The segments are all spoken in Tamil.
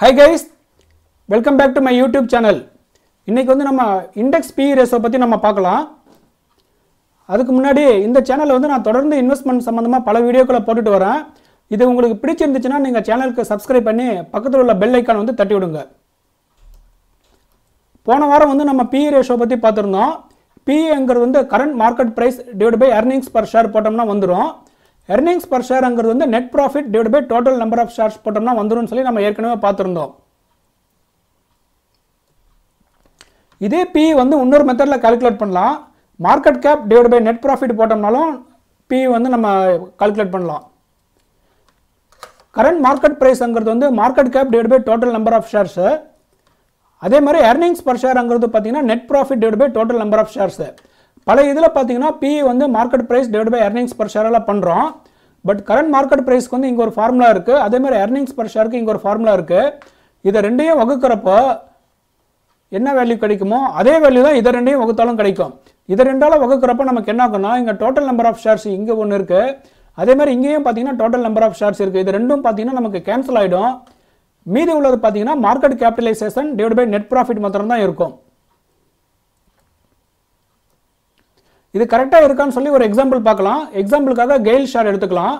High guys welcome back to my YouTube channel இன்றைக்கி வந்து நம்ம இண்டெக்ஸ் பி ரேஸை பற்றி நம்ம பார்க்கலாம் அதுக்கு முன்னாடி இந்த சேனலில் வந்து நான் தொடர்ந்து இன்வெஸ்ட்மெண்ட் சம்மந்தமாக பல வீடியோக்களை போட்டுட்டு வரேன் இது உங்களுக்கு பிடிச்சிருந்துச்சுன்னா நீங்கள் சேனலுக்கு சப்ஸ்கிரைப் பண்ணி பக்கத்தில் உள்ள பெல் ஐக்கான் வந்து தட்டி விடுங்க போன வாரம் வந்து நம்ம பி ரேஷோ e பற்றி பார்த்துருந்தோம் பிஏங்கிறது e வந்து current market price divide by earnings per share போட்டோம்னா வந்துடும் எர்னிங்ஸ் பர் ஷேருங்கிறது வந்து net profit divide by total number of shares போட்டோம்னா வந்துடும் சொல்லி நம்ம ஏற்கனவே பார்த்துருந்தோம் இதே பி வந்து இன்னொரு மெத்தடில் கால்குலேட் பண்ணலாம் market cap divide by net profit போட்டோம்னாலும் பி வந்து நம்ம கால்குலேட் பண்ணலாம் கரண்ட் மார்க்கெட் ப்ரைஸ்ங்கிறது வந்து market cap divide by total number of shares அதே மாதிரி எர்னிங்ஸ் பர் ஷேருங்கிறது பார்த்தீங்கன்னா net profit divide by total number of shares பல இதில் பார்த்தீங்கன்னா பிஇ வந்து market price divide by earnings per ஷேரில் பண்ணுறோம் பட் கரண்ட் மார்க்கெட் ப்ரைஸ்க்கு வந்து இங்கே ஒரு ஃபார்முலா இருக்குது அதேமாதிரி எர்னிங்ஸ் பர் ஷேருக்கு இங்கே ஒரு ஃபார்முலா இருக்குது இதை ரெண்டையும் வகுக்கிறப்போ என்ன வேல்யூ கிடைக்குமோ அதே வேல்யூ தான் இதை ரெண்டையும் வகுத்தாலும் கிடைக்கும் இதை ரெண்டால் வகுக்கிறப்ப நமக்கு என்ன ஆகும்னா இங்கே டோட்டல் நம்பர் ஆஃப் ஷேர்ஸ் இங்கே ஒன்று இருக்குது அதே மாதிரி இங்கேயும் பார்த்தீங்கன்னா டோட்டல் நம்பர் ஆஃப் ஷேர்ஸ் இருக்குது இது ரெண்டும் பார்த்தீங்கன்னா நமக்கு கேன்சல் ஆகிடும் மீதி உள்ளது பார்த்தீங்கன்னா market capitalization divide by net profit மாத்திரம் தான் இருக்கும் இது கரெக்டாக இருக்கான்னு சொல்லி ஒரு எக்ஸாம்பிள் பார்க்கலாம் எக்ஸாம்பிளுக்காக கெயில் ஷேர் எடுத்துக்கலாம்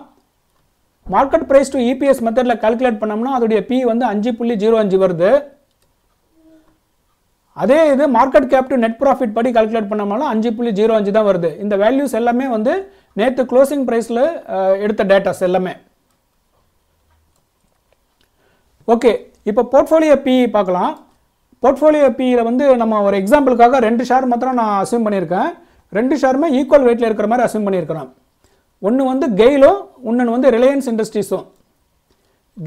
மார்க்கெட் ப்ரைஸ் டு இபிஎஸ் மெத்தடில் கால்குலேட் பண்ணோம்னா அதோடைய பி வந்து அஞ்சு புள்ளி ஜீரோ அஞ்சு வருது அதே இது market cap to net profit படி கால்குலேட் பண்ணோம்னா அஞ்சு புள்ளி ஜீரோ அஞ்சு தான் வருது இந்த வேல்யூஸ் எல்லாமே வந்து நேற்று க்ளோசிங் ப்ரைஸில் எடுத்த டேட்டாஸ் எல்லாமே ஓகே இப்போ போர்ட்ஃபோலியோ பி பார்க்கலாம் போர்ட்ஃபோலியோ பியில் வந்து நம்ம ஒரு எக்ஸாம்பிளுக்காக ரெண்டு ஷேர் மாத்திரம் நான் அசியூம் பண்ணியிருக்கேன் ரெண்டு ஷேருமே ஈக்குவல் வெயிட்டில் இருக்கிற மாதிரி அசியூம் பண்ணியிருக்கிறோம் ஒன்று வந்து கெயிலோ இன்னொன்று வந்து ரிலையன்ஸ் இண்டஸ்ட்ரீஸும்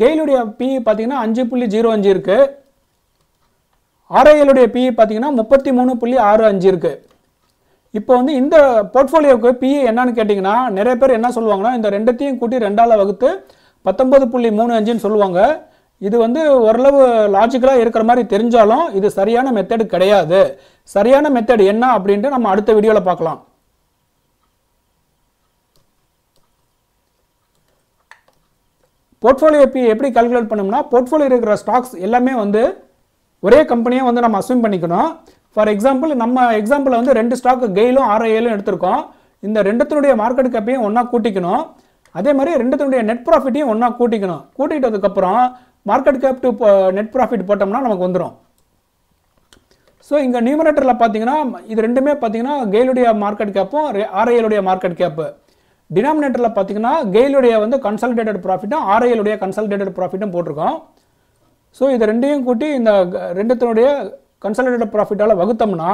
கெயிலுடைய பிஇ பார்த்தீங்கன்னா அஞ்சு புள்ளி ஜீரோ அஞ்சு இருக்குது ஆர்ஐஎலுடைய பிஇ பார்த்தீங்கன்னா முப்பத்தி மூணு புள்ளி ஆறு அஞ்சு இருக்குது இப்போ வந்து இந்த போர்ட்ஃபோலியோவுக்கு பிஇ என்னன்னு கேட்டிங்கன்னா நிறைய பேர் என்ன சொல்லுவாங்கன்னா இந்த ரெண்டுத்தையும் கூட்டி ரெண்டாவது வகுத்து பத்தொம்பது புள்ளி மூணு அஞ்சுன்னு சொல்லுவாங்க இது வந்து ஓரளவு லாஜிக்கலாக இருக்கிற மாதிரி தெரிஞ்சாலும் இது சரியான மெத்தடு கிடையாது சரியான மெத்தடு என்ன அப்படின்ட்டு நம்ம அடுத்த வீடியோவில் பார்க்கலாம் போர்ட்ஃபோலியோ எப்படி எப்படி கால்குலேட் பண்ணோம்னா போர்ட்ஃபோலியோ இருக்கிற ஸ்டாக்ஸ் எல்லாமே வந்து ஒரே கம்பெனியை வந்து நம்ம அசூம் பண்ணிக்கணும் ஃபார் எக்ஸாம்பிள் நம்ம எக்ஸாம்பிள் வந்து ரெண்டு ஸ்டாக் கெயிலும் ஏழும் எடுத்திருக்கோம் இந்த ரெண்டுத்தினுடைய மார்க்கெட் கேப்பையும் ஒன்றா கூட்டிக்கணும் அதே மாதிரி ரெண்டுத்தினுடைய நெட் ப்ராஃபிட்டையும் ஒன்றா கூட்டிக்கணும் கூட்டிட்டதுக்கப்புறம் market cap to net profit போட்டோம்னா நமக்கு வந்துடும் ஸோ இங்கே நியூமரேட்டரில் பார்த்தீங்கன்னா இது ரெண்டுமே பார்த்தீங்கன்னா கெயிலுடைய மார்க்கெட் கேப்பும் ஆர்ஐஎலுடைய மார்க்கெட் கேப்பு டினாமினேட்டரில் பார்த்தீங்கன்னா கெயிலுடைய வந்து கன்சல்டேட்டட் ப்ராஃபிட்டும் ஆர்ஐஎலுடைய கன்சல்டேட்டட் ப்ராஃபிட்டும் போட்டிருக்கோம் ஸோ இது ரெண்டையும் கூட்டி இந்த ரெண்டுத்தினுடைய கன்சல்டேட்டட் ப்ராஃபிட்டால் வகுத்தோம்னா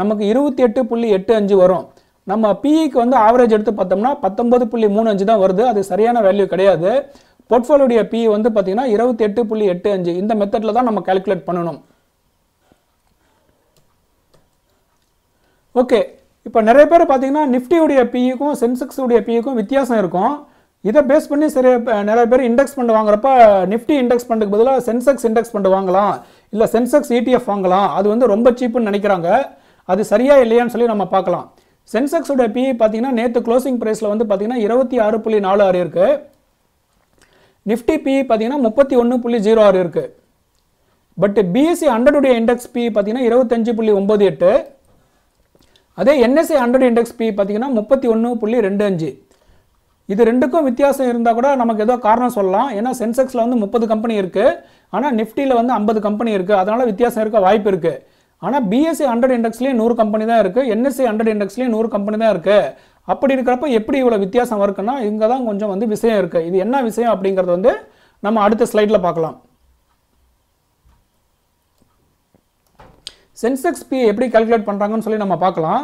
நமக்கு இருபத்தி எட்டு புள்ளி எட்டு அஞ்சு வரும் நம்ம பிஇக்கு e வந்து ஆவரேஜ் எடுத்து பார்த்தோம்னா பத்தொம்பது புள்ளி மூணு அஞ்சு தான் வருது அது சரியான வேல்யூ கிடையாது போர்ட்ஃபோலியோடைய பி வந்து பார்த்தீங்கன்னா இருபத்தி எட்டு புள்ளி எட்டு அஞ்சு இந்த மெத்தடில் தான் நம்ம கால்குலேட் பண்ணணும் ஓகே இப்போ நிறைய பேர் பார்த்தீங்கன்னா நிஃப்டியுடைய பிஇக்கும் சென்செக்ஸுடைய பிஇக்கும் வித்தியாசம் இருக்கும் இதை பேஸ் பண்ணி சரி நிறைய பேர் இண்டெக்ஸ் ஃபண்டு வாங்குறப்ப நிஃப்டி இண்டெக்ஸ் ஃபண்டுக்கு பதிலாக சென்செக்ஸ் இண்டெக்ஸ் ஃபண்டு வாங்கலாம் இல்லை சென்செக்ஸ் இடிஎஃப் வாங்கலாம் அது வந்து ரொம்ப சீப்புன்னு நினைக்கிறாங்க அது சரியா இல்லையான்னு சொல்லி நம்ம பார்க்கலாம் சென்செக்ஸோட பிஇ பார்த்தீங்கன்னா நேற்று க்ளோசிங் ப்ரைஸில் வந்து பார்த்தீங்கன்னா இருபத்தி ஆறு புள்ளி நாலு ஆறு இருக்குது நிஃப்டி பி பார்த்தீங்கன்னா முப்பத்தி ஒன்று புள்ளி ஜீரோ ஆறு இருக்குது பட் பிஎஸ்சி ஹண்ட்ரடுடைய e இண்டெக்ஸ் பி பார்த்தீங்கன்னா இருபத்தஞ்சு புள்ளி ஒம்பது எட்டு அதே NSE hundred index e P பார்த்தீங்கன்னா முப்பத்தி ஒன்று புள்ளி ரெண்டு அஞ்சு இது ரெண்டுக்கும் வித்தியாசம் இருந்தால் கூட நமக்கு ஏதோ காரணம் சொல்லலாம் ஏன்னா சென்செக்ஸில் வந்து முப்பது கம்பெனி இருக்குது ஆனால் நிஃப்டியில் வந்து ஐம்பது கம்பெனி இருக்குது அதனால் வித்தியாசம் இருக்க வாய்ப்பு இருக்குது ஆனால் e பிஎஸ்சி ஹண்ட்ரட் இண்டெக்ஸ்லேயும் நூறு கம்பெனி தான் இருக்குது என்எஸ்சி ஹண்ட்ரட் இண்டெக்ஸ்லேயும் நூறு கம்பெனி தான் இருக்குது அப்படி இருக்கிறப்ப எப்படி இவ்வளோ வித்தியாசம் இருக்குன்னா இங்கே தான் கொஞ்சம் வந்து விஷயம் இருக்குது இது என்ன விஷயம் அப்படிங்கிறது வந்து நம்ம அடுத்த ஸ்லைடில் பார்க்கலாம் சென்செக்ஸ் பி எப்படி கால்குலேட் பண்ணுறாங்கன்னு சொல்லி நம்ம பார்க்கலாம்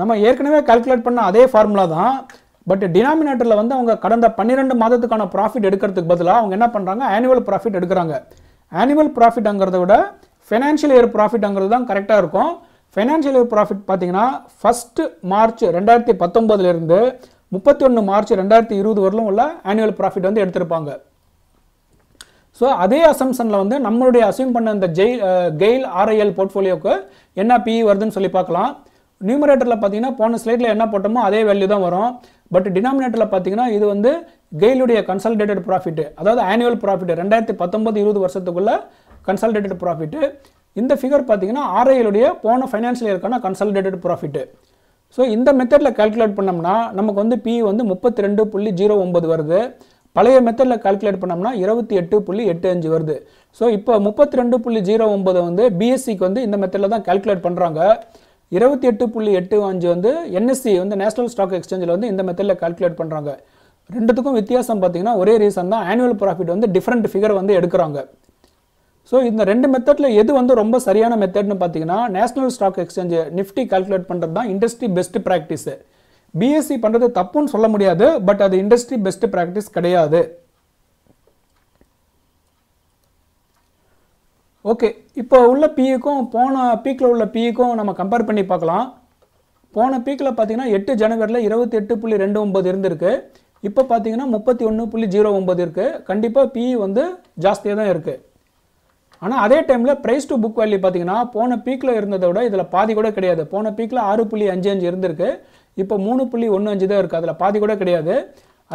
நம்ம ஏற்கனவே கால்குலேட் பண்ண அதே ஃபார்முலா தான் பட் டினாமினேட்டரில் வந்து அவங்க கடந்த பன்னிரெண்டு மாதத்துக்கான ப்ராஃபிட் எடுக்கிறதுக்கு பதிலாக அவங்க என்ன பண்ணுறாங்க ஆனுவல் ப்ராஃபிட் எடுக்கிறாங்க ஆனுவல் ப்ராஃபிட்ங்கிறத விட ஃபினான்ஷியல் இயர் ப்ராஃபிட்ங்கிறது தான் கரெக்டாக இருக்கும் ஃபைனான்சியல் ப்ராஃபிட் பார்த்தீங்கன்னா ஃபஸ்ட்டு மார்ச் ரெண்டாயிரத்தி பத்தொம்போதுலேருந்து முப்பத்தி ஒன்று மார்ச் ரெண்டாயிரத்தி இருபது வரலும் உள்ள ஆனுவல் ப்ராஃபிட் வந்து எடுத்திருப்பாங்க ஸோ அதே அசம்சனில் வந்து நம்மளுடைய அசியூம் பண்ண அந்த ஜெய் கெயில் ஆர்ஐஎல் போர்ட்ஃபோலியோக்கு என்ன பிஇ e வருதுன்னு சொல்லி பார்க்கலாம் நியூமரேட்டரில் பார்த்தீங்கன்னா போன ஸ்லைடில் என்ன போட்டோமோ அதே வேல்யூ தான் வரும் பட் டினாமினேட்டரில் பார்த்தீங்கன்னா இது வந்து கெயிலுடைய கன்சல்டேட்டட் ப்ராஃபிட் அதாவது ஆனுவல் ப்ராஃபிட் ரெண்டாயிரத்தி பத்தொம்பது இருபது வருஷத்துக்குள்ள கன்சல்டேட்டட் ப்ராஃபிட்டு இந்த ஃபிகர் பார்த்தீங்கன்னா ஆர்ஐலுடைய போன ஃபைனான்ஷியல் இயர்க்கான கன்சல்டேட்டட் ப்ராஃபிட்டு ஸோ இந்த மெத்தடில் கால்குலேட் பண்ணோம்னா நமக்கு வந்து பி வந்து முப்பத்தி ரெண்டு புள்ளி ஜீரோ ஒம்பது வருது பழைய மெத்தடில் கால்குலேட் பண்ணோம்னா இருபத்தி எட்டு புள்ளி எட்டு அஞ்சு வருது ஸோ இப்போ முப்பத்தி ரெண்டு புள்ளி ஜீரோ ஒம்பது வந்து பிஎஸ்சிக்கு வந்து இந்த மெத்தடில் தான் கால்குலேட் பண்ணுறாங்க இருபத்தி எட்டு புள்ளி எட்டு அஞ்சு வந்து என்எஸ்சி வந்து நேஷனல் ஸ்டாக் எக்ஸ்சேஞ்சில் வந்து இந்த மெத்தடில் கால்குலேட் பண்ணுறாங்க ரெண்டுத்துக்கும் வித்தியாசம் பார்த்தீங்கன்னா ஒரே ரீசன் தான் ஆனுவல் ப்ராஃபிட் வந்து டிஃப்ரெண்ட் ஃபிகர் வந்து எடுக்கிறாங்க ஸோ இந்த ரெண்டு மெத்தடில் எது வந்து ரொம்ப சரியான மெத்தட்னு பார்த்தீங்கன்னா national stock exchange Nifty calculate பண்ணுறது தான் இண்டஸ்ட்ரி பெஸ்ட் ப்ராக்டிஸு பிஎஸ்சி பண்ணுறது தப்புன்னு சொல்ல முடியாது பட் அது இண்டஸ்ட்ரி பெஸ்ட் ப்ராக்டிஸ் கிடையாது ஓகே இப்போ உள்ள பிஇக்கும் போன பீக்கில் உள்ள பிஇக்கும் நம்ம கம்பேர் பண்ணி பார்க்கலாம் போன பீக்கில் பார்த்தீங்கன்னா எட்டு ஜனவரியில் இருபத்தி எட்டு புள்ளி ரெண்டு ஒம்பது இருந்திருக்கு இப்போ பார்த்தீங்கன்னா முப்பத்தி ஒன்று புள்ளி ஜீரோ ஒம்பது இருக்குது கண்டிப்பாக பிஇ வந்து ஜாஸ்தியாக தான் இருக்குது ஆனால் அதே டைமில் ப்ரைஸ் டு புக் வேல்யூ பார்த்தீங்கன்னா போன பீக்கில் இருந்ததை விட இதில் பாதி கூட கிடையாது போன பீக்கில் ஆறு புள்ளி அஞ்சு அஞ்சு இருந்திருக்கு இப்போ மூணு புள்ளி ஒன்று அஞ்சு தான் இருக்குது அதில் பாதி கூட கிடையாது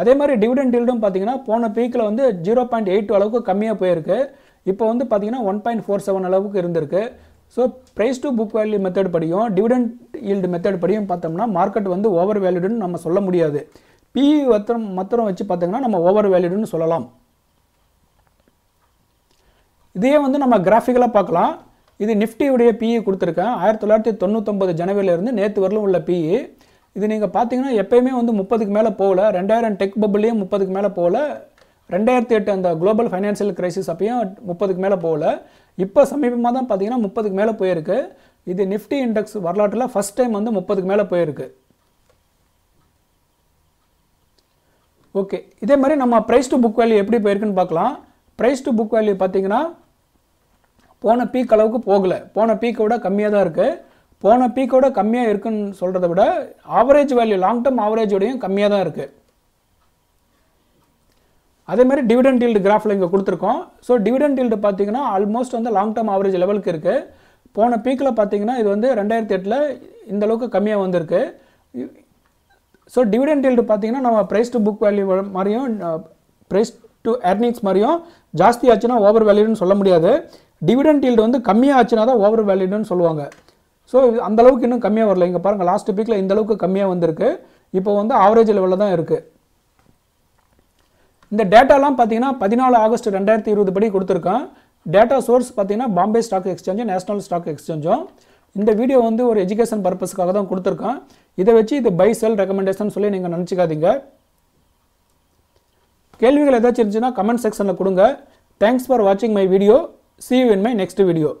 அதே மாதிரி டிவிடெண்ட் டீல்டும் பார்த்தீங்கன்னா போன பீக்கில் வந்து ஜீரோ பாயிண்ட் எயிட் அளவுக்கு கம்மியாக போயிருக்கு இப்போ வந்து பார்த்தீங்கன்னா ஒன் பாயிண்ட் ஃபோர் செவன் அளவுக்கு இருந்திருக்கு so price to book value method படியும் டிவிடெண்ட் ஈல்டு மெத்தட் படியும் பார்த்தோம்னா மார்க்கெட் வந்து ஓவர் வேல்யூடுன்னு நம்ம சொல்ல முடியாது பிஇ மத்திரம் e மத்திரம் வச்சு பார்த்தீங்கன்னா நம்ம ஓவர் வேல்யூடுன்னு சொல்லலாம் இதையே வந்து நம்ம கிராஃபிக்கலாக பார்க்கலாம் இது நிஃப்டியுடைய பிஇ கொடுத்துருக்கேன் ஆயிரத்தி தொள்ளாயிரத்தி தொண்ணூத்தொம்பது ஜனவரியிலேருந்து நேற்று வரலும் உள்ள பிஇ இது நீங்கள் பார்த்தீங்கன்னா எப்போயுமே வந்து முப்பதுக்கு மேலே போகல ரெண்டாயிரம் டெக் பப்புலேயும் முப்பதுக்கு மேலே போகல ரெண்டாயிரத்தி எட்டு அந்த குளோபல் ஃபைனான்சியல் கிரைசிஸ் அப்பையும் முப்பதுக்கு மேலே போகல இப்போ சமீபமாக தான் பார்த்தீங்கன்னா முப்பதுக்கு மேலே போயிருக்கு இது நிஃப்டி இண்டெக்ஸ் வரலாற்றில் ஃபஸ்ட் டைம் வந்து முப்பதுக்கு மேலே போயிருக்கு ஓகே இதே மாதிரி நம்ம ப்ரைஸ் டு புக் வேல்யூ எப்படி போயிருக்குன்னு பார்க்கலாம் ப்ரைஸ் டு புக் வேல்யூ பார்த்தீங்கன்னா போன பீக் அளவுக்கு போகலை போன பீக்கை விட கம்மியாக தான் இருக்குது போன பீக்கோட கம்மியாக இருக்குன்னு சொல்கிறத விட ஆவரேஜ் வேல்யூ லாங் டேர்ம் ஆவரேஜோடையும் கம்மியாக தான் இருக்குது அதேமாதிரி டிவிடன் ஈல்டு கிராஃபில் இங்கே கொடுத்துருக்கோம் ஸோ டிவிடன் டீல்டு பார்த்தீங்கன்னா ஆல்மோஸ்ட் வந்து லாங் டேர்ம் ஆவரேஜ் லெவலுக்கு இருக்குது போன பீக்கில் பார்த்தீங்கன்னா இது வந்து ரெண்டாயிரத்தி எட்டில் இந்த அளவுக்கு கம்மியாக வந்திருக்கு ஸோ டிவிடெண்ட் ஈல்டு பார்த்தீங்கன்னா நம்ம ப்ரைஸ் டு புக் வேல்யூ மாதிரியும் ப்ரைஸ் டு ஏர்னிங்ஸ் மாதிரியும் ஜாஸ்தி ஆச்சுன்னா ஓவர் வேல்யூன்னு சொல்ல முடியாது டிவிடெண்ட் ஈல்டு வந்து கம்மியாக ஆச்சுன்னா தான் ஓவர் வேல்யூடுன்னு சொல்லுவாங்க ஸோ அந்தளவுக்கு இன்னும் கம்மியாக வரல இங்கே பாருங்கள் லாஸ்ட் வீக்கில் இந்தளவுக்கு கம்மியாக வந்திருக்கு இப்போ வந்து ஆவரேஜ் லெவலில் தான் இருக்குது இந்த டேட்டாலாம் பார்த்தீங்கன்னா பதினாலு ஆகஸ்ட் ரெண்டாயிரத்தி இருபது படி கொடுத்துருக்கேன் டேட்டா சோர்ஸ் பார்த்தீங்கன்னா பாம்பே ஸ்டாக் எக்ஸ்சேஞ்சும் நேஷனல் ஸ்டாக் எக்ஸ்சேஞ்சும் இந்த வீடியோ வந்து ஒரு எஜுகேஷன் பர்பஸ்க்காக தான் கொடுத்துருக்கேன் இதை வச்சு இது பை செல் ரெக்கமெண்டேஷன் சொல்லி நீங்கள் நினச்சிக்காதீங்க கேள்விகள் ஏதாச்சும் இருந்துச்சுன்னா கமெண்ட் செக்ஷனில் கொடுங்க தேங்க்ஸ் ஃபார் வாட்சிங் my video See you in my next video.